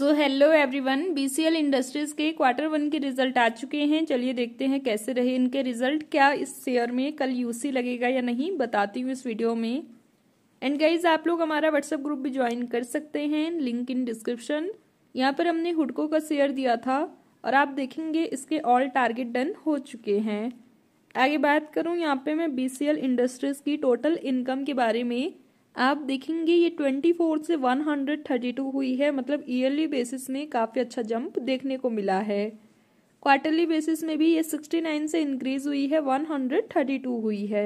सो hello everyone BCL industries के quarter one के result आ चुके हैं चलिए देखते हैं कैसे रहे इनके रिजल्ट क्या इस शेयर में कल यूसी लगेगा या नहीं बताती हूँ इस वीडियो में एंड गाइज आप लोग हमारा व्हाट्सएप ग्रुप भी ज्वाइन कर सकते हैं लिंक इन डिस्क्रिप्शन यहाँ पर हमने हुडको का शेयर दिया था और आप देखेंगे इसके ऑल टारगेट डन हो चुके हैं आगे बात करूँ यहाँ पे मैं बी इंडस्ट्रीज की टोटल इनकम के बारे में आप देखेंगे ये 24 से 132 हुई है मतलब ईयरली बेसिस में काफ़ी अच्छा जंप देखने को मिला है क्वार्टरली बेसिस में भी ये 69 से इंक्रीज हुई है 132 हुई है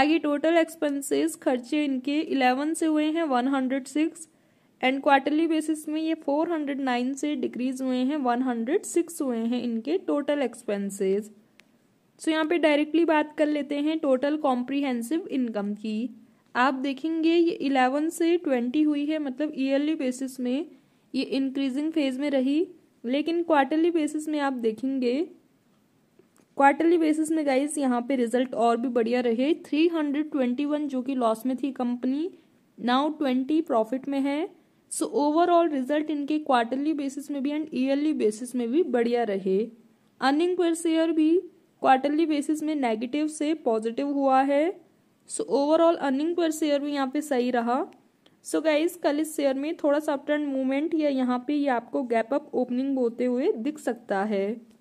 आगे टोटल एक्सपेंसेस खर्चे इनके 11 से हुए हैं 106 एंड क्वार्टरली बेसिस में ये 409 से डिक्रीज हुए हैं 106 हुए हैं इनके टोटल एक्सपेंसेस सो यहाँ पे डायरेक्टली बात कर लेते हैं टोटल कॉम्प्रिहेंसिव इनकम की आप देखेंगे ये इलेवन से ट्वेंटी हुई है मतलब ईयरली बेसिस में ये इंक्रीजिंग फेज में रही लेकिन क्वार्टरली बेसिस में आप देखेंगे क्वार्टरली बेसिस में गाइस यहाँ पे रिजल्ट और भी बढ़िया रहे 321 जो कि लॉस में थी कंपनी नाउ 20 प्रॉफिट में है सो ओवरऑल रिजल्ट इनके क्वार्टरली बेसिस में भी एंड ईयरली बेसिस में भी बढ़िया रहे अर्निंग पर शेयर भी क्वार्टरली बेसिस में नेगेटिव से पॉजिटिव हुआ है so overall earning per share भी यहाँ पे सही रहा सो so गाइज कल इस शेयर में थोड़ा सा अपटर्न मूवमेंट या यहाँ पे ये यह आपको गैप अप ओपनिंग होते हुए दिख सकता है